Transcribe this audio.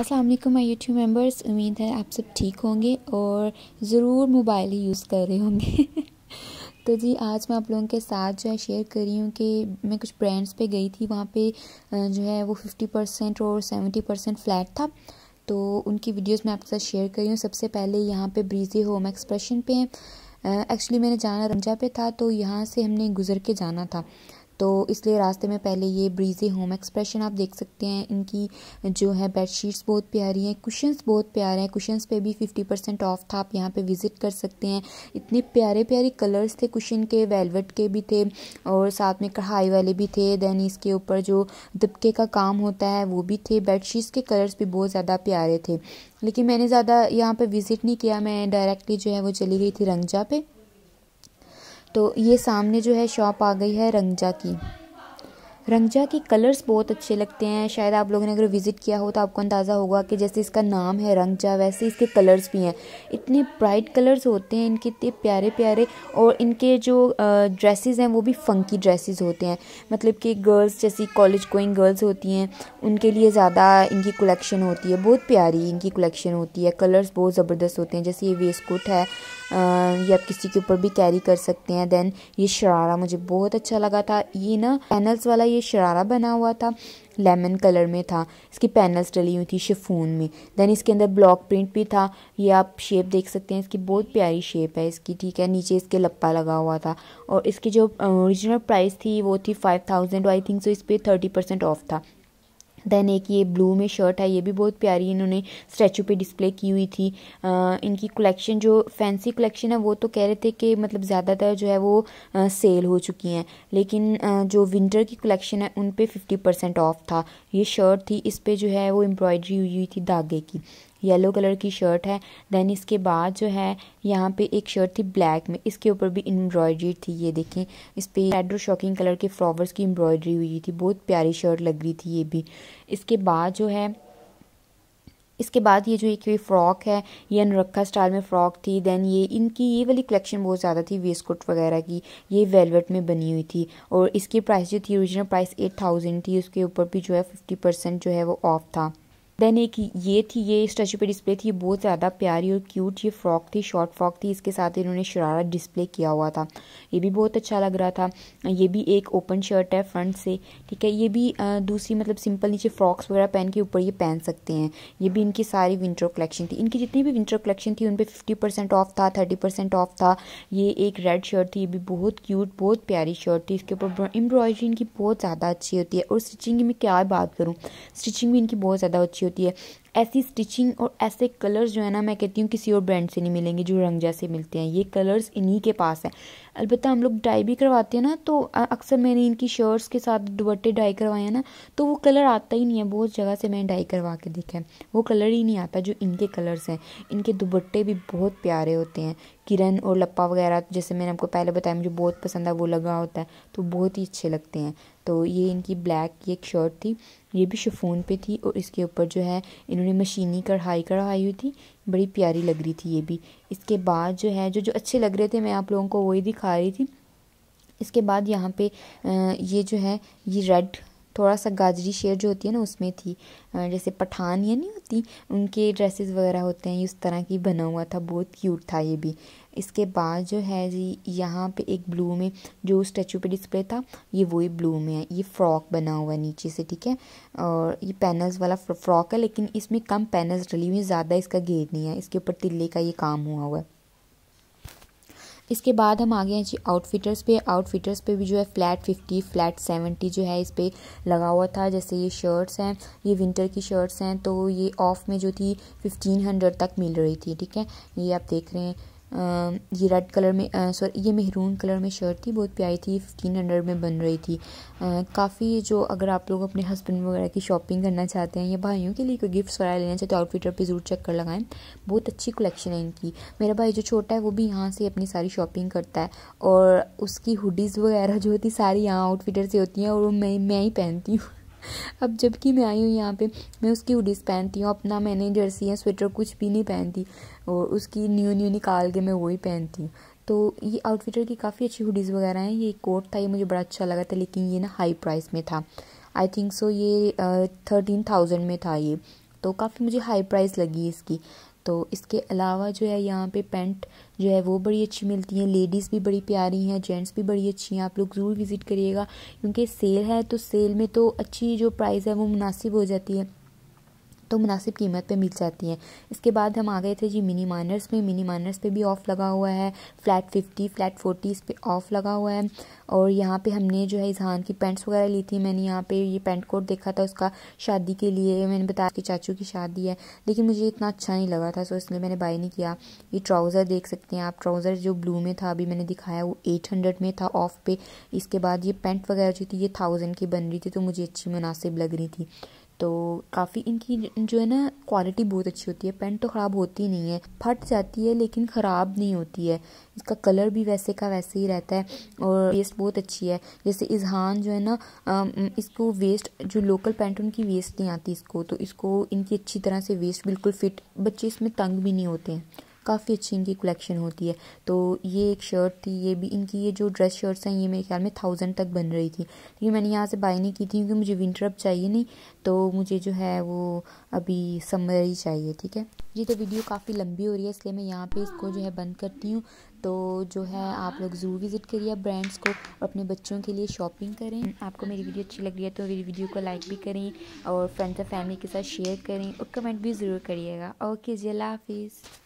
अस्सलाम वालेकुम my YouTube members उम्मीद है आप सब ठीक होंगे और ज़रूर मोबाइल ही यूज़ कर रहे होंगे तो जी आज मैं आप लोगों के साथ जो है शेयर कर रही हूँ कि मैं कुछ ब्रांड्स पे गई थी वहाँ पे जो है वो फिफ्टी परसेंट और सेवेंटी परसेंट फ्लैट था तो उनकी वीडियोस मैं आपके साथ शेयर कर रही हूँ सबसे पहले यहाँ पे ब्रीजी होम एक्सप्रेशन पे एक्चुअली मैंने जाना रमजा पे था तो यहाँ से हमने गुजर के जाना था तो इसलिए रास्ते में पहले ये ब्रीजी होम एक्सप्रेशन आप देख सकते हैं इनकी जो है बेड शीट्स बहुत प्यारी हैं कुशंस बहुत प्यारे हैं कुशंस पे भी फिफ्टी परसेंट ऑफ था आप यहाँ पे विज़िट कर सकते हैं इतने प्यारे प्यारे कलर्स थे कुशन के वेलवेट के भी थे और साथ में कढ़ाई वाले भी थे दैन इसके ऊपर जो दबके का काम होता है वो भी थे बेड शीट्स के कलर्स भी बहुत ज़्यादा प्यारे थे लेकिन मैंने ज़्यादा यहाँ पर विज़िट नहीं किया मैं डायरेक्टली जो है वो चली गई थी रंगजा पे तो ये सामने जो है शॉप आ गई है रंगजा की रंगजा की कलर्स बहुत अच्छे लगते हैं शायद आप लोगों ने अगर विज़िट किया हो तो आपको अंदाज़ा होगा कि जैसे इसका नाम है रंगजा वैसे इसके कलर्स भी हैं इतने ब्राइट कलर्स होते हैं इनके इतने प्यारे प्यारे और इनके जो ड्रेसेस हैं वो भी फ़ंकी ड्रेसेस होते हैं मतलब कि गर्ल्स जैसी कॉलेज गोइंग गर्ल्स होती हैं उनके लिए ज़्यादा इनकी कलेक्शन होती है बहुत प्यारी इनकी कलेक्शन होती है कलर्स बहुत ज़बरदस्त होते हैं जैसे ये वेस्ट है ये आप किसी के ऊपर भी कैरी कर सकते हैं देन ये शरारा मुझे बहुत अच्छा लगा था ये ना पैनल्स वाला ये शरारा बना हुआ था लेमन कलर में था इसकी पैनल्स डली हुई थी शिफोन में देन इसके अंदर ब्लॉक प्रिंट भी था ये आप शेप देख सकते हैं इसकी बहुत प्यारी शेप है इसकी ठीक है नीचे इसके लप्पा लगा हुआ था और इसकी जो ओरिजिनल प्राइस थी वो थी five thousand I think so इस पर थर्टी परसेंट ऑफ था देन एक ये ब्लू में शर्ट है ये भी बहुत प्यारी इन्होंने स्टैचू पे डिस्प्ले की हुई थी आ, इनकी कलेक्शन जो फैंसी कलेक्शन है वो तो कह रहे थे कि मतलब ज़्यादातर जो है वो आ, सेल हो चुकी हैं लेकिन आ, जो विंटर की कलेक्शन है उन पर फिफ्टी परसेंट ऑफ था ये शर्ट थी इस पर जो है वो एम्ब्रॉयडरी हुई हुई थी धागे की येलो कलर की शर्ट है देन इसके बाद जो है यहाँ पे एक शर्ट थी ब्लैक में इसके ऊपर भी एम्ब्रॉयडरी थी ये देखें इस पर रेड और शॉकिंग कलर के फ्लावर्स की एम्ब्रॉयडरी हुई थी बहुत प्यारी शर्ट लग रही थी ये भी इसके बाद जो है इसके बाद ये जो एक ये फ्रॉक है ये अनरखा स्टाइल में फ़्रॉक थी देन ये इनकी ये वाली कलेक्शन बहुत ज़्यादा थी वेस्टकोट वगैरह की ये वेलवेट में बनी हुई थी और इसकी प्राइस जो थी ओरिजिनल प्राइस एट थाउजेंड थी उसके ऊपर भी जो है फिफ्टी परसेंट जो है वो ऑफ था देन एक ये थी ये स्टैचू पे डिस्प्ले थी बहुत ज़्यादा प्यारी और क्यूट ये फ्रॉक थी शॉर्ट फ्रॉक थी इसके साथ इन्होंने शरारा डिस्प्ले किया हुआ था ये भी बहुत अच्छा लग रहा था ये भी एक ओपन शर्ट है फ्रंट से ठीक है ये भी दूसरी मतलब सिंपल नीचे फ्रॉक्स वगैरह पहन के ऊपर ये पहन सकते हैं ये भी इनकी सारी विंटर कलेक्शन थी इनकी जितनी भी विंटर कलेक्शन थी उन पर फिफ्टी परसेंट ऑफ था थर्टी परसेंट ऑफ था ये एक रेड शर्ट थी ये भी बहुत क्यूट बहुत प्यारी शर्ट थी इसके ऊपर एम्ब्रॉयडरी इनकी बहुत ज़्यादा अच्छी होती है और स्टिचिंग की मैं क्या बात करूँ स्टिचिंग भी इनकी बहुत ज़्यादा अच्छी होती है होती है ऐसी स्टिचिंग और ऐसे कलर्स जो है ना मैं कहती हूँ किसी और ब्रांड से नहीं मिलेंगे जो रंग जैसे मिलते हैं ये कलर्स इन्हीं के पास हैं अलबत्त हम लोग डाई भी करवाते हैं ना तो अक्सर मैंने इनकी शर्ट्स के साथ दुबट्टे डाई करवाए हैं ना तो वो कलर आता ही नहीं है बहुत जगह से मैंने डाई करवा के देखा है वो कलर ही नहीं आता जो इनके कलर्स हैं इनके दुबट्टे भी बहुत प्यारे होते हैं किरण और लप्पा वगैरह जैसे मैंने आपको पहले बताया मुझे बहुत पसंद है वो लगा होता है तो बहुत ही अच्छे लगते हैं तो ये इनकी ब्लैक की एक शर्ट थी ये भी शफून पे थी और इसके ऊपर जो है इन्होंने मशीनी कढ़ाई कढ़ाई हुई थी बड़ी प्यारी लग रही थी ये भी इसके बाद जो है जो जो अच्छे लग रहे थे मैं आप लोगों को वही दिखा रही थी इसके बाद यहाँ पे ये जो है ये रेड थोड़ा सा गाजरी शेड जो होती है ना उसमें थी जैसे पठान ये नहीं होती उनके ड्रेसेस वगैरह होते हैं इस तरह की बना हुआ था बहुत क्यूट था ये भी इसके बाद जो है जी यहाँ पे एक ब्लू में जो स्टैचू पे डिस्प्ले था ये वही ब्लू में है ये फ्रॉक बना हुआ है नीचे से ठीक है और ये पैनल्स वाला फ्रॉक है लेकिन इसमें कम पैनल्स डली हुई ज़्यादा इसका घेर नहीं है इसके ऊपर तिल्ले का ये काम हुआ हुआ है इसके बाद हम आ गए हैं जी आउटफिटर्स पे आउटफिटर्स पे भी जो है फ्लैट फिफ्टी फ्लैट सेवेंटी जो है इस पर लगा हुआ था जैसे ये शर्ट्स हैं ये विंटर की शर्ट्स हैं तो ये ऑफ में जो थी फिफ्टीन हंड्रेड तक मिल रही थी ठीक है ये आप देख रहे हैं ये रेड कलर में सॉरी ये मेहरून कलर में शर्ट थी बहुत प्यारी थी फिफ्टीन हंड्रेड में बन रही थी काफ़ी जो अगर आप लोग अपने हस्बैंड वगैरह की शॉपिंग करना चाहते हैं या भाइयों के लिए कोई गिफ्ट्स वगैरह लेना चाहते हैं आउटफिटर पर ज़रूर चक्कर लगाएं बहुत अच्छी कलेक्शन है इनकी मेरा भाई जो छोटा है वो भी यहाँ से अपनी सारी शॉपिंग करता है और उसकी हुडीज़ वगैरह जो होती सारी यहाँ आउटफिटर से होती हैं और वो मैं मैं ही पहनती हूँ अब जबकि मैं आई हूँ यहाँ पे मैं उसकी हुडीज़ पहनती हूँ अपना मैंने जर्सी या स्वेटर कुछ भी नहीं पहनती और उसकी न्यू न्यू निकाल के मैं वही पहनती हूँ तो ये आउटफिटर की काफ़ी अच्छी हुडीज़ वगैरह हैं ये कोट था ये मुझे बड़ा अच्छा लगा था लेकिन ये ना हाई प्राइस में था आई थिंक सो ये थर्टीन थाउजेंड में था ये तो काफ़ी मुझे हाई प्राइस लगी इसकी तो इसके अलावा जो है यहाँ पे पेंट जो है वो बड़ी अच्छी मिलती हैं लेडीज़ भी बड़ी प्यारी हैं जेंट्स भी बड़ी अच्छी हैं आप लोग ज़रूर विज़िट करिएगा क्योंकि सेल है तो सेल में तो अच्छी जो प्राइस है वो मुनासिब हो जाती है तो मुनासिब कीमत पे मिल जाती हैं इसके बाद हम आ गए थे जी मिनी माइनर्स में मिनी माइनर्स पे भी ऑफ़ लगा हुआ है फ्लैट फिफ्टी फ्लैट इस पे ऑफ़ लगा हुआ है और यहाँ पे हमने जो है इजहान की पेंट्स वगैरह ली थी मैंने यहाँ पे ये पेंट कोट देखा था उसका शादी के लिए मैंने बताया कि चाचू की शादी है लेकिन मुझे इतना अच्छा नहीं लगा था सो इसलिए मैंने बाई नहीं किया ये ट्राउज़र देख सकते हैं आप ट्राउज़र जो ब्लू में था अभी मैंने दिखाया वो एट हंड्रेड में था ऑफ़ पे इसके बाद ये पेंट वगैरह जो थी ये थाउजेंड की बन रही थी तो मुझे अच्छी मुनासिब लग रही थी तो काफ़ी इनकी जो है ना क्वालिटी बहुत अच्छी होती है पेंट तो ख़राब होती नहीं है फट जाती है लेकिन ख़राब नहीं होती है इसका कलर भी वैसे का वैसे ही रहता है और वेस्ट बहुत अच्छी है जैसे इजहान जो है ना इसको वेस्ट जो लोकल पेंट उनकी वेस्ट नहीं आती इसको तो इसको इनकी अच्छी तरह से वेस्ट बिल्कुल फिट बच्चे इसमें तंग भी नहीं होते हैं काफ़ी अच्छी इनकी कलेक्शन होती है तो ये एक शर्ट थी ये भी इनकी ये जो ड्रेस शर्ट्स हैं ये मेरे ख्याल में थाउजेंड तक बन रही थी लेकिन मैंने यहाँ से बाई नहीं की थी क्योंकि मुझे विंटर अब चाहिए नहीं तो मुझे जो है वो अभी समर ही चाहिए ठीक है जी तो वीडियो काफ़ी लंबी हो रही है इसलिए मैं यहाँ पे इसको जो है बंद करती हूँ तो जो है आप लोग ज़रूर विज़िट करिए ब्रांड्स को और अपने बच्चों के लिए शॉपिंग करें आपको मेरी वीडियो अच्छी लग रही है तो मेरी वीडियो को लाइक भी करें और फ्रेंड्स और फैमिली के साथ शेयर करें और कमेंट भी ज़रूर करिएगा ओके जी अल्लाह हाफिज़